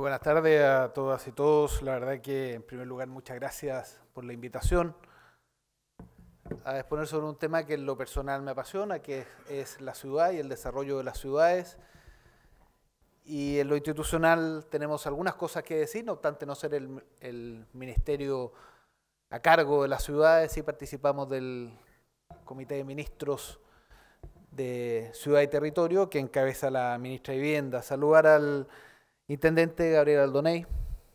buenas tardes a todas y todos. La verdad que, en primer lugar, muchas gracias por la invitación a exponer sobre un tema que en lo personal me apasiona, que es la ciudad y el desarrollo de las ciudades. Y en lo institucional tenemos algunas cosas que decir, no obstante no ser el, el ministerio a cargo de las ciudades, sí participamos del Comité de Ministros de Ciudad y Territorio, que encabeza la ministra de Vivienda. Saludar al intendente Gabriel Aldoney,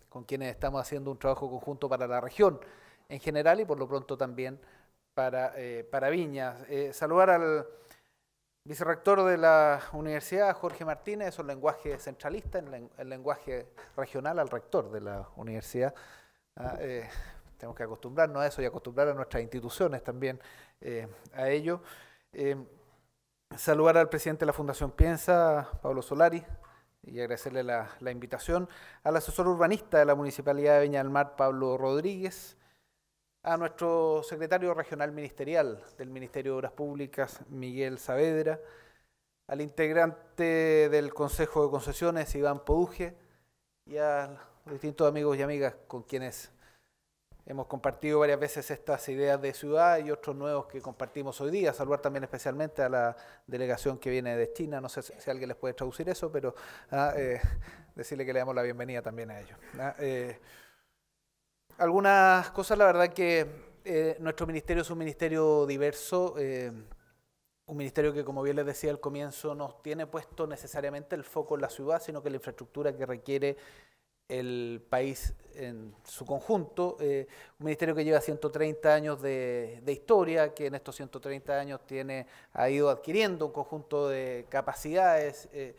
con quienes estamos haciendo un trabajo conjunto para la región en general y por lo pronto también para, eh, Viña. para eh, Viñas. saludar al vicerrector de la universidad, Jorge Martínez, un lenguaje centralista, en el lenguaje regional al rector de la universidad. Ah, eh, tenemos que acostumbrarnos a eso y acostumbrar a nuestras instituciones también a ello. saludar al presidente de la Fundación Piensa, Pablo Solari, y agradecerle la, invitación al asesor urbanista de la Municipalidad de Viña del Mar, Pablo Rodríguez, a nuestro secretario regional ministerial del Ministerio de Obras Públicas, Miguel Saavedra, al integrante del Consejo de Concesiones, Iván Poduje, y a los distintos amigos y amigas con quienes Hemos compartido varias veces estas ideas de ciudad y otros nuevos que compartimos hoy día. Saludar también especialmente a la delegación que viene de China. No sé si alguien les puede traducir eso, pero ah, eh, decirle que le damos la bienvenida también a ellos. Eh, algunas cosas, la verdad que eh, nuestro ministerio es un ministerio diverso. un ministerio que, como bien les decía al comienzo, no tiene puesto necesariamente el foco en la ciudad, sino que la infraestructura que requiere el país en su conjunto, eh, un ministerio que lleva 130 años de, historia, que en estos 130 años tiene, ha ido adquiriendo un conjunto de capacidades eh,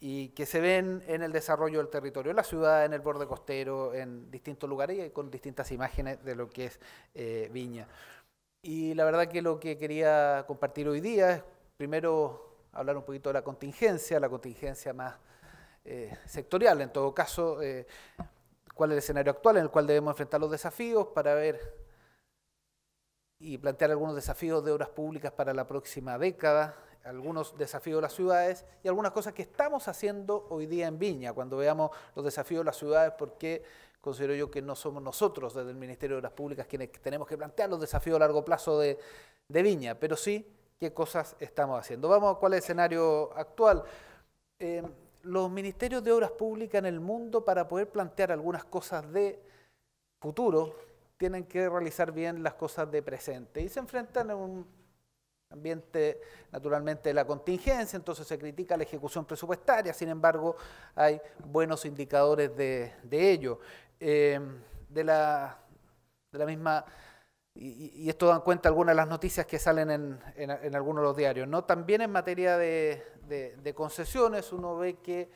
y que se ven en el desarrollo del territorio, en la ciudad, en el borde costero, en distintos lugares y con distintas imágenes de lo que es eh, Viña. Y la verdad que lo que quería compartir hoy día es primero hablar un poquito de la contingencia, la contingencia más eh, sectorial, en todo caso, eh, cuál es el escenario actual en el cual debemos enfrentar los desafíos para ver y plantear algunos desafíos de obras públicas para la próxima década, algunos desafíos de las ciudades y algunas cosas que estamos haciendo hoy día en Viña, cuando veamos los desafíos de las ciudades, porque considero yo que no somos nosotros desde el Ministerio de Obras Públicas quienes tenemos que plantear los desafíos a largo plazo de, Viña, pero sí qué cosas estamos haciendo. Vamos a cuál es el escenario actual. Eh, los ministerios de obras públicas en el mundo para poder plantear algunas cosas de futuro tienen que realizar bien las cosas de presente y se enfrentan a un ambiente naturalmente de la contingencia, entonces se critica la ejecución presupuestaria, sin embargo hay buenos indicadores de, ello. Eh, de, de la misma y, esto dan cuenta algunas de las noticias que salen en, algunos de los diarios. ¿no? También en materia de, concesiones uno ve que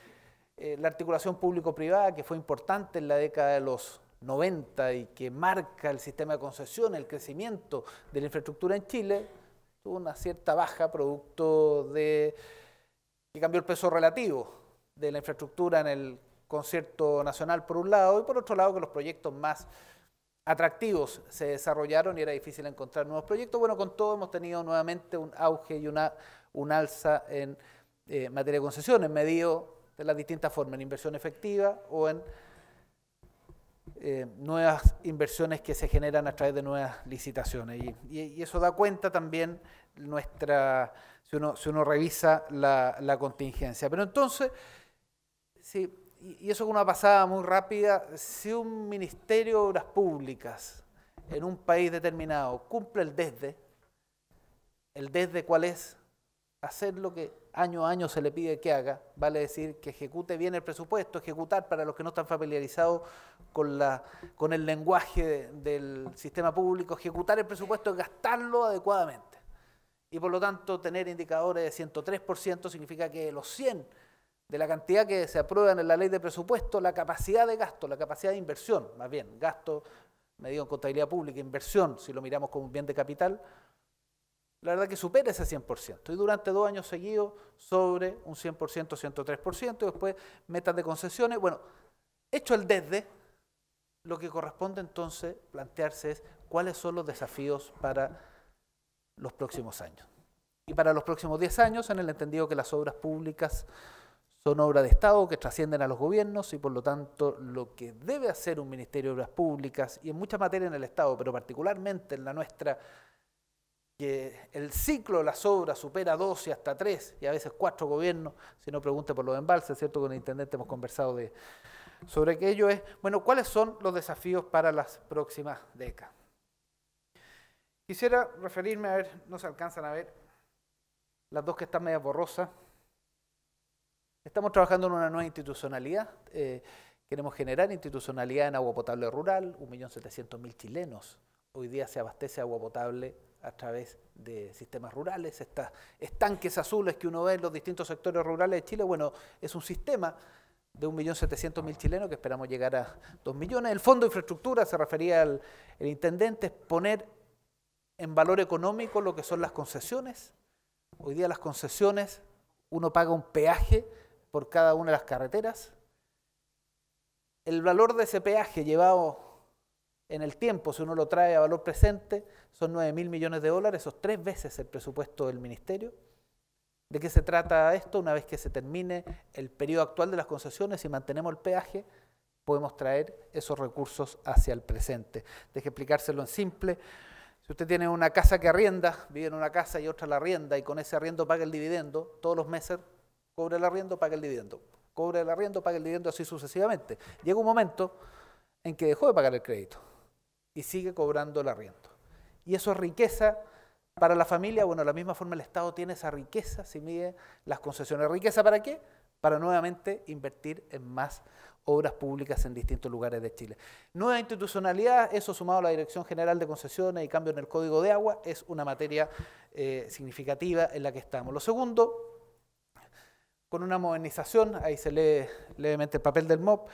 eh, la articulación público-privada, que fue importante en la década de los 90 y que marca el sistema de concesiones, el crecimiento de la infraestructura en Chile, tuvo una cierta baja producto de que cambió el peso relativo de la infraestructura en el concierto nacional por un lado y por otro lado que los proyectos más atractivos se desarrollaron y era difícil encontrar nuevos proyectos. Bueno, con todo hemos tenido nuevamente un auge y una, un alza en eh, materia de en medido de las distintas formas, en inversión efectiva o en eh, nuevas inversiones que se generan a través de nuevas licitaciones. Y, eso da cuenta también nuestra, si uno, revisa la, contingencia. Pero entonces, sí y eso con una pasada muy rápida, si un Ministerio de Obras Públicas en un país determinado cumple el desde, el desde cuál es hacer lo que año a año se le pide que haga, vale decir que ejecute bien el presupuesto, ejecutar para los que no están familiarizados con, la, con el lenguaje del sistema público, ejecutar el presupuesto, gastarlo adecuadamente. Y por lo tanto, tener indicadores de 103% significa que los 100 de la cantidad que se aprueba en la ley de presupuesto, la capacidad de gasto, la capacidad de inversión, más bien, gasto medido en contabilidad pública, inversión, si lo miramos como un bien de capital, la verdad que supera ese 100%. Y durante dos años seguidos sobre un 100%, 103%, y después metas de concesiones. Bueno, hecho el desde, lo que corresponde entonces plantearse es cuáles son los desafíos para los próximos años. Y para los próximos 10 años, en el entendido que las obras públicas son obras de Estado que trascienden a los gobiernos y por lo tanto lo que debe hacer un Ministerio de Obras Públicas y en muchas materias en el Estado, pero particularmente en la nuestra, que el ciclo de las obras supera 12 hasta 3 y a veces 4 gobiernos, si no pregunte por los embalses, ¿cierto? Con el intendente hemos conversado de, sobre aquello, es, bueno, ¿cuáles son los desafíos para las próximas décadas? Quisiera referirme, a ver, no se alcanzan a ver, las dos que están medio borrosas. Estamos trabajando en una nueva institucionalidad. Eh, queremos generar institucionalidad en agua potable rural. 1.700.000 chilenos hoy día se abastece agua potable a través de sistemas rurales. Estos estanques azules que uno ve en los distintos sectores rurales de Chile, bueno, es un sistema de 1.700.000 chilenos que esperamos llegar a 2 millones. El Fondo de Infraestructura, se refería al intendente, es poner en valor económico lo que son las concesiones. Hoy día las concesiones, uno paga un peaje por cada una de las carreteras, el valor de ese peaje llevado en el tiempo, si uno lo trae a valor presente, son 9 mil millones de dólares, o tres veces el presupuesto del ministerio. ¿De qué se trata esto? Una vez que se termine el periodo actual de las concesiones y mantenemos el peaje, podemos traer esos recursos hacia el presente. Deje explicárselo en simple. Si usted tiene una casa que arrienda, vive en una casa y otra la rienda y con ese arriendo paga el dividendo todos los meses, Cobra el arriendo, paga el dividendo. Cobra el arriendo, paga el dividendo, así sucesivamente. Llega un momento en que dejó de pagar el crédito y sigue cobrando el arriendo. Y eso es riqueza para la familia. Bueno, de la misma forma el Estado tiene esa riqueza si mide las concesiones. ¿Riqueza para qué? Para nuevamente invertir en más obras públicas en distintos lugares de Chile. Nueva institucionalidad, eso sumado a la Dirección General de Concesiones y cambio en el Código de Agua, es una materia eh, significativa en la que estamos. Lo segundo, con una modernización, ahí se lee levemente el papel del MOP,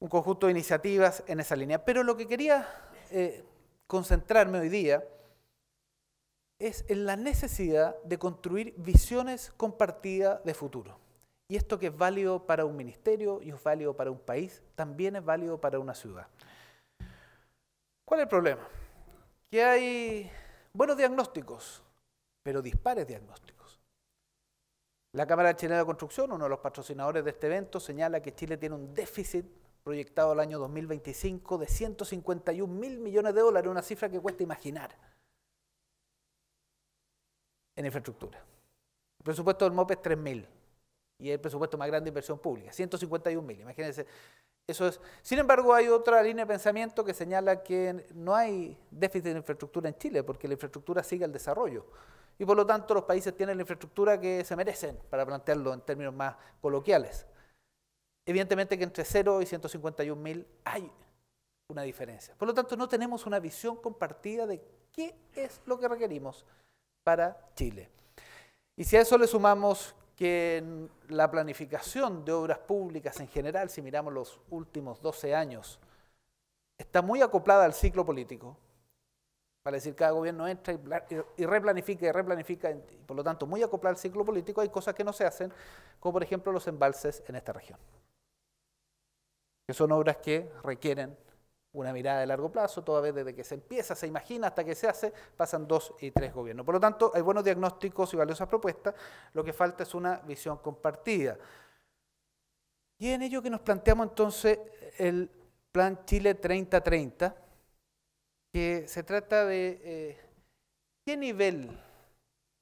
un conjunto de iniciativas en esa línea. Pero lo que quería eh, concentrarme hoy día es en la necesidad de construir visiones compartidas de futuro. Y esto que es válido para un ministerio y es válido para un país, también es válido para una ciudad. ¿Cuál es el problema? Que hay buenos diagnósticos, pero dispares diagnósticos. La Cámara Chilena de Construcción, uno de los patrocinadores de este evento, señala que Chile tiene un déficit proyectado al año 2025 de 151 mil millones de dólares, una cifra que cuesta imaginar, en infraestructura. El presupuesto del MOP es 3 y es el presupuesto más grande de inversión pública, 151 mil, imagínense. Eso es. Sin embargo, hay otra línea de pensamiento que señala que no hay déficit de infraestructura en Chile, porque la infraestructura sigue el desarrollo y por lo tanto los países tienen la infraestructura que se merecen, para plantearlo en términos más coloquiales. Evidentemente que entre 0 y 151 mil hay una diferencia. Por lo tanto, no tenemos una visión compartida de qué es lo que requerimos para Chile. Y si a eso le sumamos que la planificación de obras públicas en general, si miramos los últimos 12 años, está muy acoplada al ciclo político, para decir cada gobierno entra y, replanifica y replanifica, y por lo tanto muy acoplado al ciclo político, hay cosas que no se hacen, como por ejemplo los embalses en esta región, que son obras que requieren una mirada de largo plazo, toda vez desde que se empieza, se imagina hasta que se hace, pasan dos y tres gobiernos. Por lo tanto, hay buenos diagnósticos y valiosas propuestas, lo que falta es una visión compartida. Y en ello que nos planteamos entonces el Plan Chile 3030, que se trata de eh, qué nivel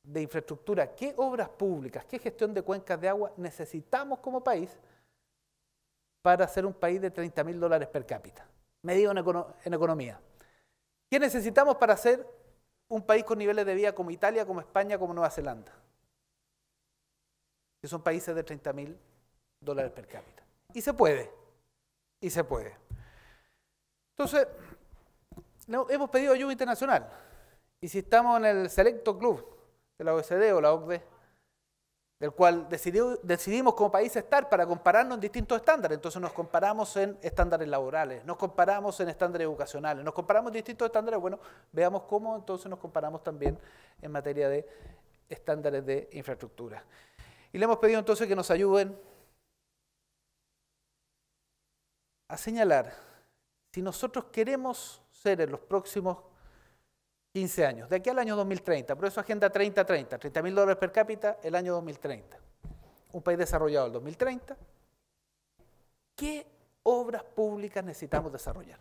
de infraestructura, qué obras públicas, qué gestión de cuencas de agua necesitamos como país para ser un país de 30.000 mil dólares per cápita, medido en, economía. ¿Qué necesitamos para ser un país con niveles de vida como Italia, como España, como Nueva Zelanda? Que son países de 30.000 mil dólares per cápita. Y se puede, y se puede. Entonces, hemos pedido ayuda internacional. Y si estamos en el selecto club de la OECD o la OCDE, del cual decidimos como país estar para compararnos en distintos estándares. Entonces nos comparamos en estándares laborales, nos comparamos en estándares educacionales, nos comparamos en distintos estándares. Bueno, veamos cómo entonces nos comparamos también en materia de estándares de infraestructura. Y le hemos pedido entonces que nos ayuden a señalar si nosotros queremos ser en los próximos 15 años, de aquí al año 2030, por eso Agenda 30-30, 30 mil dólares per cápita el año 2030. Un país desarrollado el 2030. ¿Qué obras públicas necesitamos desarrollar?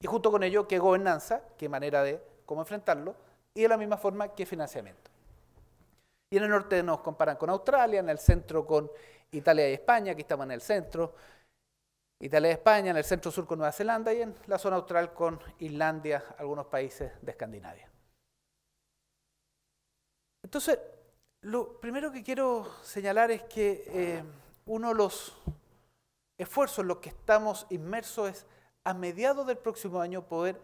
Y junto con ello, ¿qué gobernanza? ¿Qué manera de cómo enfrentarlo? Y de la misma forma, ¿qué financiamiento? Y en el norte nos comparan con Australia, en el centro con Italia y España, que estamos en el centro, Italia y España, en el centro-sur con Nueva Zelanda y en la zona austral con Islandia, algunos países de Escandinavia. Entonces, lo primero que quiero señalar es que eh, uno de los esfuerzos en los que estamos inmersos es a mediados del próximo año poder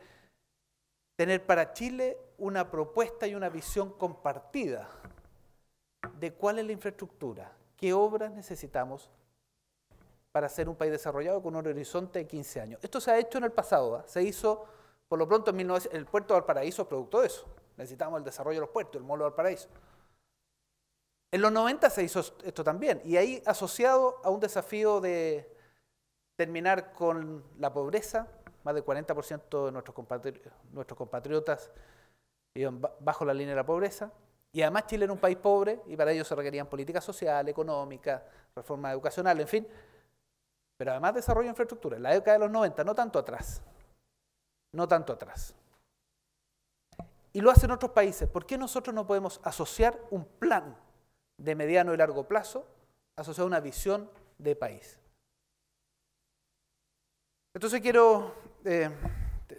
tener para Chile una propuesta y una visión compartida de cuál es la infraestructura, qué obras necesitamos para ser un país desarrollado con un horizonte de 15 años. Esto se ha hecho en el pasado, ¿ah? se hizo por lo pronto en el puerto de Valparaíso producto de eso. Necesitamos el desarrollo de los puertos, el molo de Valparaíso. En los 90 se hizo esto también, y ahí asociado a un desafío de terminar con la pobreza, más del 40% de nuestros, nuestros compatriotas iban bajo la línea de la pobreza, y además Chile era un país pobre, y para ello se requerían políticas sociales, económicas, reforma educacional, en fin, pero además desarrollo de infraestructura, en la década de los 90, no tanto atrás, no tanto atrás. Y lo hacen otros países. ¿Por qué nosotros no podemos asociar un plan de mediano y largo plazo asociar una visión de país? Entonces quiero eh,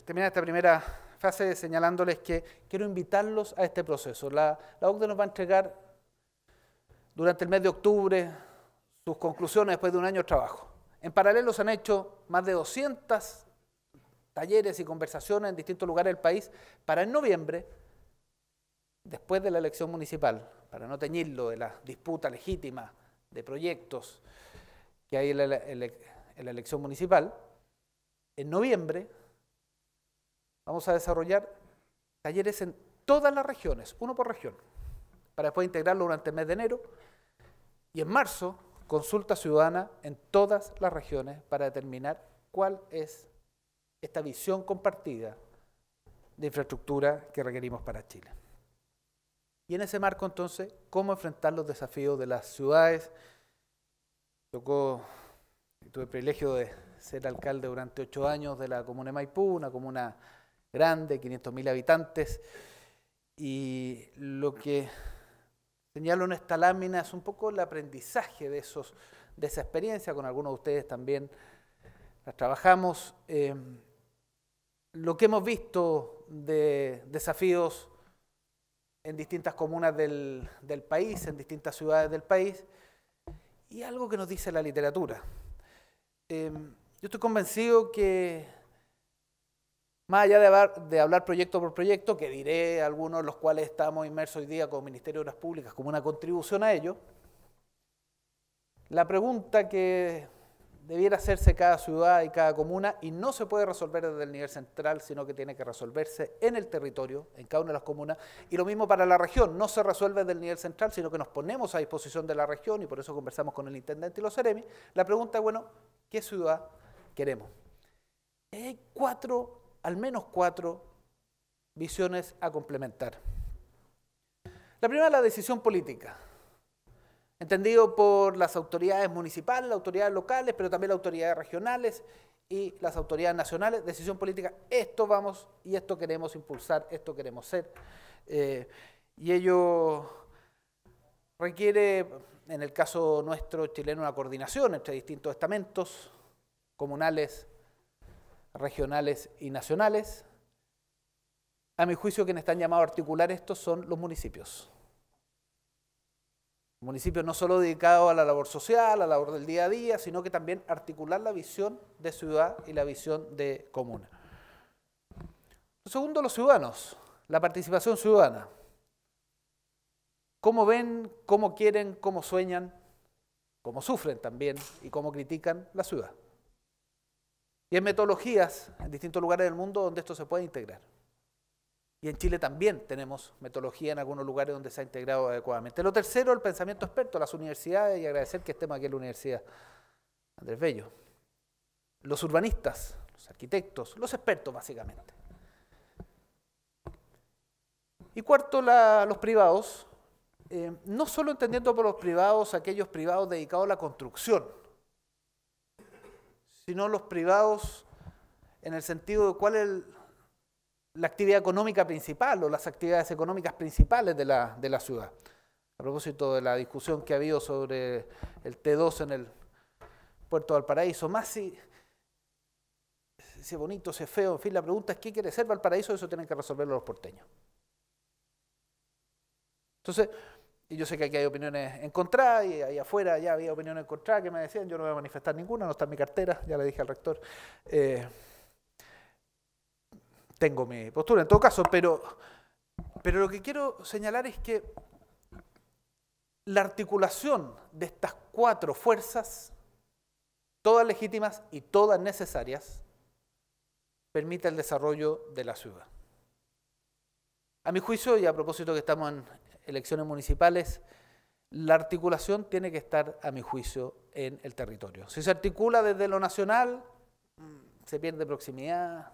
terminar esta primera fase señalándoles que quiero invitarlos a este proceso. La, la e nos va a entregar durante el mes de octubre sus conclusiones después de un año de trabajo. En paralelo se han hecho más de 200 talleres y conversaciones en distintos lugares del país para en noviembre, después de la elección municipal, para no teñirlo de la disputa legítima de proyectos que hay en la, elección municipal, en noviembre vamos a desarrollar talleres en todas las regiones, uno por región, para después integrarlo durante el mes de enero. Y en marzo consulta ciudadana en todas las regiones para determinar cuál es esta visión compartida de infraestructura que requerimos para Chile. Y en ese marco entonces, ¿cómo enfrentar los desafíos de las ciudades? Tocó, tuve el privilegio de ser alcalde durante ocho años de la comuna de Maipú, una comuna grande, 500.000 habitantes, y lo que Señalo en esta lámina, es un poco el aprendizaje de, esos, de esa experiencia, con algunos de ustedes también las trabajamos. Eh, lo que hemos visto de desafíos en distintas comunas del, país, en distintas ciudades del país, y algo que nos dice la literatura. Eh, yo estoy convencido que más allá de hablar, proyecto por proyecto, que diré algunos de los cuales estamos inmersos hoy día el Ministerio de Obras Públicas como una contribución a ello, la pregunta que debiera hacerse cada ciudad y cada comuna y no se puede resolver desde el nivel central, sino que tiene que resolverse en el territorio, en cada una de las comunas. Y lo mismo para la región, no se resuelve desde el nivel central, sino que nos ponemos a disposición de la región y por eso conversamos con el intendente y los seremi La pregunta es, bueno, ¿qué ciudad queremos? Hay cuatro al menos cuatro visiones a complementar. La primera es la decisión política, entendido por las autoridades municipales, las autoridades locales, pero también las autoridades regionales y las autoridades nacionales. Decisión política, esto vamos y esto queremos impulsar, esto queremos ser. Eh, y ello requiere, en el caso nuestro chileno, una coordinación entre distintos estamentos comunales, regionales y nacionales. A mi juicio, quienes están llamados a articular esto son los municipios. Municipios no solo dedicados a la labor social, a la labor del día a día, sino que también articular la visión de ciudad y la visión de comuna. Segundo, los ciudadanos, la participación ciudadana. ¿Cómo ven, cómo quieren, cómo sueñan, cómo sufren también y cómo critican la ciudad? Y hay metodologías en distintos lugares del mundo donde esto se puede integrar. Y en Chile también tenemos metodología en algunos lugares donde se ha integrado adecuadamente. Lo tercero, el pensamiento experto, las universidades, y agradecer que estemos aquí en la Universidad Andrés Bello. Los urbanistas, los arquitectos, los expertos básicamente. Y cuarto, los privados, eh, no solo entendiendo por los privados aquellos privados dedicados a la construcción, sino los privados en el sentido de cuál es la actividad económica principal o las actividades económicas principales de la, ciudad. A propósito de la discusión que ha habido sobre el T2 en el puerto de Valparaíso, más si, si es bonito, si es feo, en fin, la pregunta es qué quiere ser Valparaíso, eso tienen que resolverlo los porteños. Entonces, y yo sé que aquí hay opiniones en contra y ahí afuera ya había opiniones en contra que me decían, yo no voy a manifestar ninguna, no está en mi cartera, ya le dije al rector. Eh, tengo mi postura en todo caso, pero, pero lo que quiero señalar es que la articulación de estas cuatro fuerzas, todas legítimas y todas necesarias, permite el desarrollo de la ciudad. A mi juicio, y a propósito que estamos en, elecciones municipales, la articulación tiene que estar, a mi juicio, en el territorio. Si se articula desde lo nacional, mm, se pierde proximidad,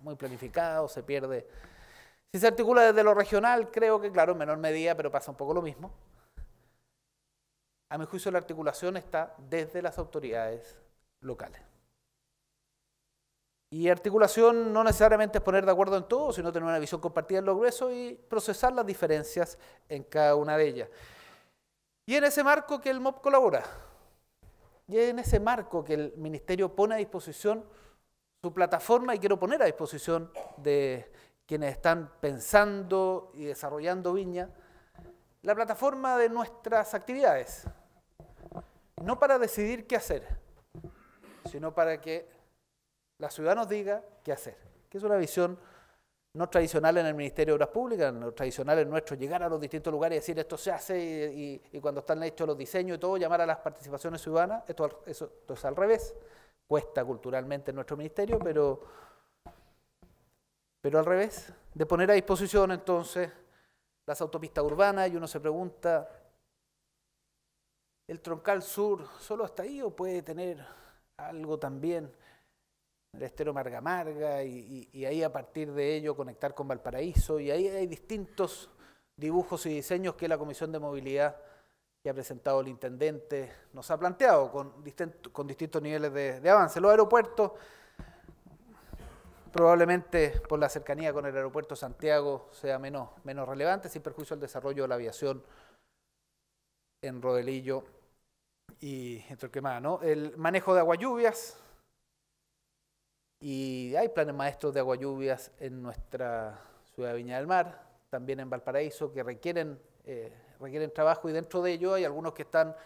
muy planificado, se pierde... Si se articula desde lo regional, creo que, claro, en menor medida, pero pasa un poco lo mismo. A mi juicio, la articulación está desde las autoridades locales. Y articulación no necesariamente es poner de acuerdo en todo, sino tener una visión compartida en lo grueso y procesar las diferencias en cada una de ellas. Y en ese marco que el MOP colabora. Y en ese marco que el Ministerio pone a disposición su plataforma y quiero poner a disposición de quienes están pensando y desarrollando Viña, la plataforma de nuestras actividades. No para decidir qué hacer, sino para que la ciudad nos diga qué hacer, que es una visión no tradicional en el Ministerio de Obras Públicas, no tradicional en nuestro llegar a los distintos lugares y decir esto se hace y, cuando están hechos los diseños y todo, llamar a las participaciones ciudadanas, esto, eso, es al revés, cuesta culturalmente en nuestro ministerio, pero, pero al revés, de poner a disposición entonces las autopistas urbanas y uno se pregunta, ¿el troncal sur solo está ahí o puede tener algo también? el estero Marga Marga, y, ahí a partir de ello conectar con Valparaíso, y ahí hay distintos dibujos y diseños que la Comisión de Movilidad que ha presentado el Intendente nos ha planteado con, con distintos niveles de, avance. Los aeropuertos, probablemente por la cercanía con el aeropuerto Santiago sea menos, menos relevante, sin perjuicio al desarrollo de la aviación en Rodelillo y en que ¿no? El manejo de lluvias. Y hay planes maestros de lluvias en nuestra ciudad de Viña del Mar, también en Valparaíso, que requieren, eh, requieren trabajo y dentro de ello hay algunos que están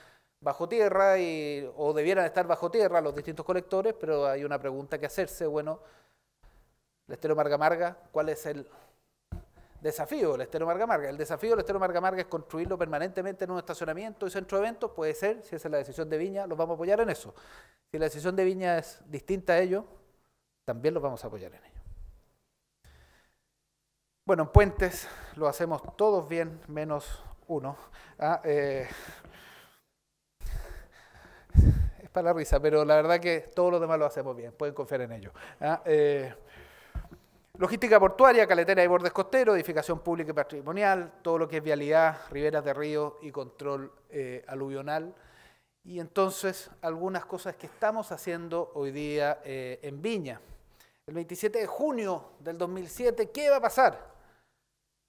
bajo tierra y, o debieran estar bajo tierra los distintos colectores, pero hay una pregunta que hacerse, bueno, el estero Marga Marga, ¿cuál es el desafío del estero Marga Marga? El desafío del estero Marga es construirlo permanentemente en un estacionamiento y centro de eventos, puede ser, si esa es la decisión de Viña, los vamos a apoyar en eso. Si la decisión de Viña es distinta a ello, también los vamos a apoyar en ello. Bueno, en puentes lo hacemos todos bien, menos uno. Ah, eh, es para la risa, pero la verdad que todos los demás lo hacemos bien, pueden confiar en ello. Ah, eh, logística portuaria, caletera y bordes costeros, edificación pública y patrimonial, todo lo que es vialidad, riberas de río y control eh, aluvional. Y entonces algunas cosas que estamos haciendo hoy día en Viña el 27 de junio del 2007, ¿qué va a pasar?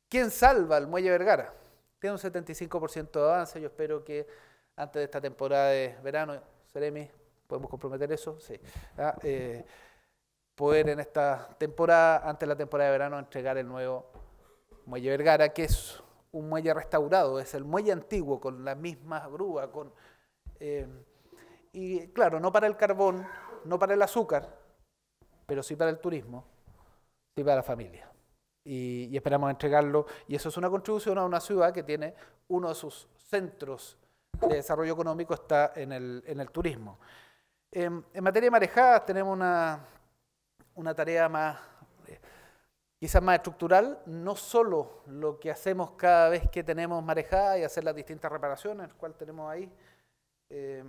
¿Quién salva el Muelle Vergara? Tiene un 75% de avance, yo espero que antes de esta temporada de verano, Seremi, ¿podemos comprometer eso? Sí. Ah, eh, poder en esta temporada, antes de la temporada de verano, entregar el nuevo Muelle Vergara, que es un muelle restaurado, es el muelle antiguo, con la misma grúa, con... Eh, y claro, no para el carbón, no para el azúcar, pero sí para el turismo, sí para la familia. Y, esperamos entregarlo. Y eso es una contribución a una ciudad que tiene uno de sus centros de desarrollo económico está en el, turismo. Em, en, materia de marejadas tenemos una, tarea más, eh, quizás más estructural, no solo lo que hacemos cada vez que tenemos marejada y hacer las distintas reparaciones, las cual tenemos ahí em,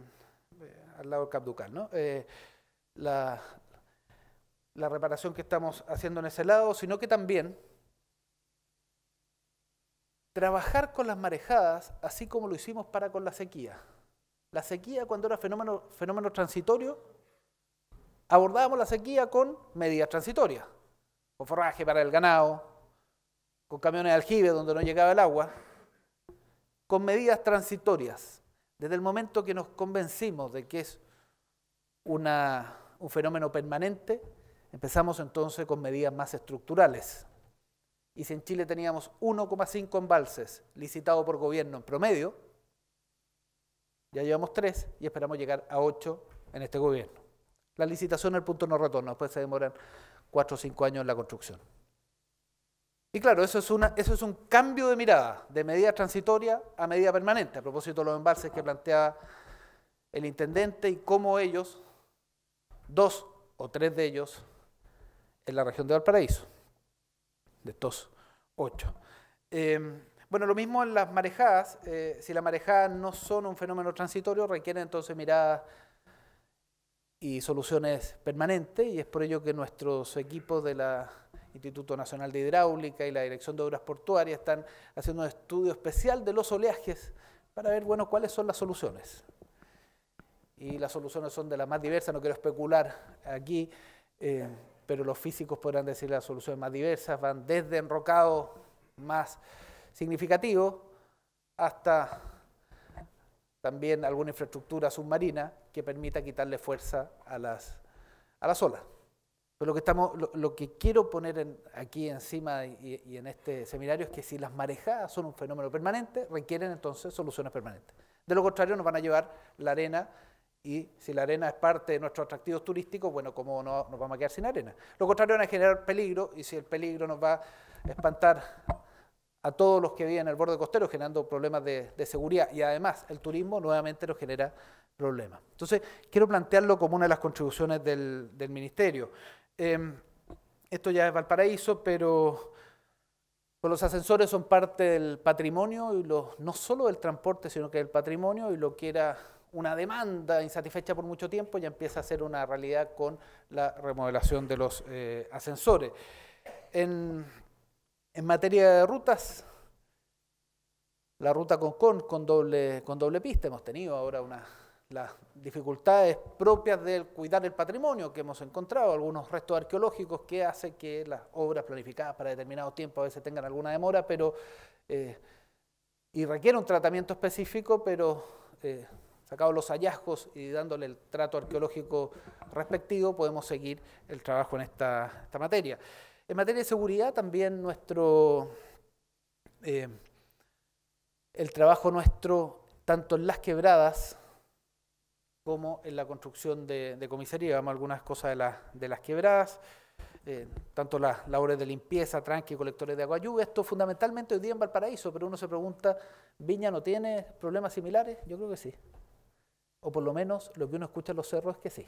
eh, al lado del Cap ¿no? Eh, la, la reparación que estamos haciendo en ese lado, sino que también trabajar con las marejadas, así como lo hicimos para con la sequía. La sequía, cuando era fenómeno, fenómeno transitorio, abordábamos la sequía con medidas transitorias, con forraje para el ganado, con camiones de aljibe donde no llegaba el agua, con medidas transitorias. Desde el momento que nos convencimos de que es un fenómeno permanente, Empezamos entonces con medidas más estructurales. Y si en Chile teníamos 1,5 embalses licitados por gobierno en promedio, ya llevamos 3 y esperamos llegar a 8 en este gobierno. La licitación es el punto no retorno, después se demoran 4 o 5 años en la construcción. Y claro, eso es, una, eso es un cambio de mirada, de medida transitoria a medida permanente, a propósito de los embalses que planteaba el intendente y cómo ellos, dos o tres de ellos, en la región de Valparaíso, de estos ocho. Em, bueno, lo mismo en las marejadas. Eh, si las marejadas no son un fenómeno transitorio, requieren entonces miradas y soluciones permanentes y es por ello que nuestros equipos la Instituto Nacional de Hidráulica y la Dirección de Obras Portuarias están haciendo un estudio especial de los oleajes para ver, bueno, cuáles son las soluciones. Y las soluciones son de las más diversas, no quiero especular aquí. Em, pero los físicos podrán decir las soluciones más diversas, van desde enrocado más significativos hasta también alguna infraestructura submarina que permita quitarle fuerza a las, a las olas. Pero lo que, quiero poner aquí encima y, y, en este seminario es que si las marejadas son un fenómeno permanente, requieren entonces soluciones permanentes. De lo contrario, nos van a llevar la arena y si la arena es parte de nuestros atractivos turísticos, bueno, ¿cómo no nos vamos a quedar sin arena? Lo contrario, van a generar peligro y si el peligro nos va a espantar a todos los que viven en el borde costero, generando problemas de, seguridad. Y además, el turismo nuevamente nos genera problemas. Entonces, quiero plantearlo como una de las contribuciones del, ministerio. Em, esto ya es Valparaíso, pero pues los ascensores son parte del patrimonio, y no solo del transporte, sino que del patrimonio, y lo que era una demanda insatisfecha por mucho tiempo ya empieza a ser una realidad con la remodelación de los eh, ascensores. En, materia de rutas, la ruta con con doble, con doble pista, hemos tenido ahora una, las dificultades propias del cuidar el patrimonio que hemos encontrado, algunos restos arqueológicos que hace que las obras planificadas para determinado tiempo a veces tengan alguna demora, pero eh, y requiere un tratamiento específico, pero eh, sacados los hallazgos y dándole el trato arqueológico respectivo, podemos seguir el trabajo en esta, materia. En materia de seguridad también nuestro, eh, el trabajo nuestro, tanto en las quebradas como en la construcción de, comisaría, vamos algunas cosas de, las quebradas, eh, tanto las labores de limpieza, tranque, colectores de agua lluvia, esto fundamentalmente hoy día en Valparaíso, pero uno se pregunta, ¿Viña no tiene problemas similares? Yo creo que sí o por lo menos lo que uno escucha en los cerros es que sí.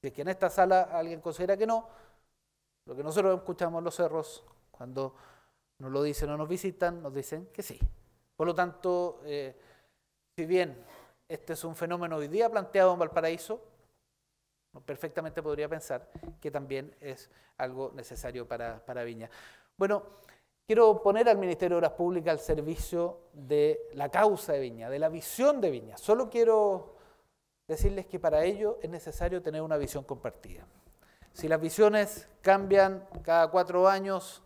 Si es que en esta sala alguien considera que no, lo que nosotros escuchamos en los cerros, cuando nos lo dicen o nos visitan, nos dicen que sí. Por lo tanto, eh, si bien este es un fenómeno hoy día planteado en Valparaíso, perfectamente podría pensar que también es algo necesario para, para Viña. Bueno, quiero poner al Ministerio de Obras Públicas al servicio de la causa de Viña, de la visión de Viña. Solo quiero decirles que para ello es necesario tener una visión compartida. Si las visiones cambian cada cuatro años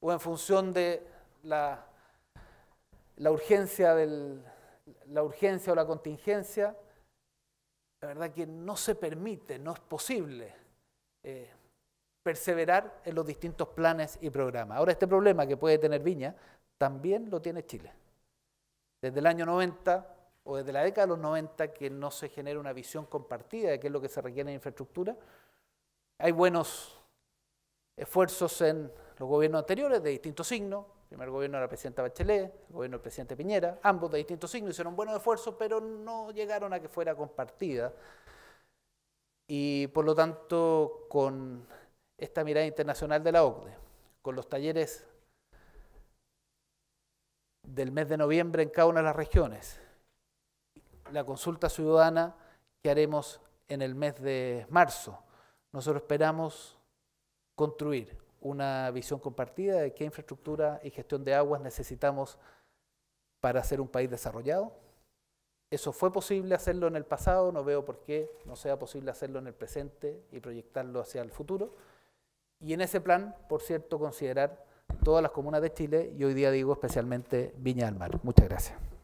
o en función de la, la urgencia, del, la urgencia o la contingencia, la verdad que no se permite, no es posible eh, perseverar en los distintos planes y programas. Ahora, este problema que puede tener Viña también lo tiene Chile. Desde el año 90 o desde la década de los 90 que no se genera una visión compartida de qué es lo que se requiere en infraestructura. Hay buenos esfuerzos en los gobiernos anteriores de distintos signos, el primer gobierno de la presidenta Bachelet, el gobierno del presidente Piñera, ambos de distintos signos hicieron buenos esfuerzos, pero no llegaron a que fuera compartida. Y por lo tanto, con esta mirada internacional de la OCDE, con los talleres del mes de noviembre en cada una de las regiones, la consulta ciudadana que haremos en el mes de marzo. Nosotros esperamos construir una visión compartida de qué infraestructura y gestión de aguas necesitamos para ser un país desarrollado. Eso fue posible hacerlo en el pasado, no veo por qué no sea posible hacerlo en el presente y proyectarlo hacia el futuro. Y en ese plan, por cierto, considerar todas las comunas de Chile y hoy día digo especialmente Viña del Mar. Muchas gracias.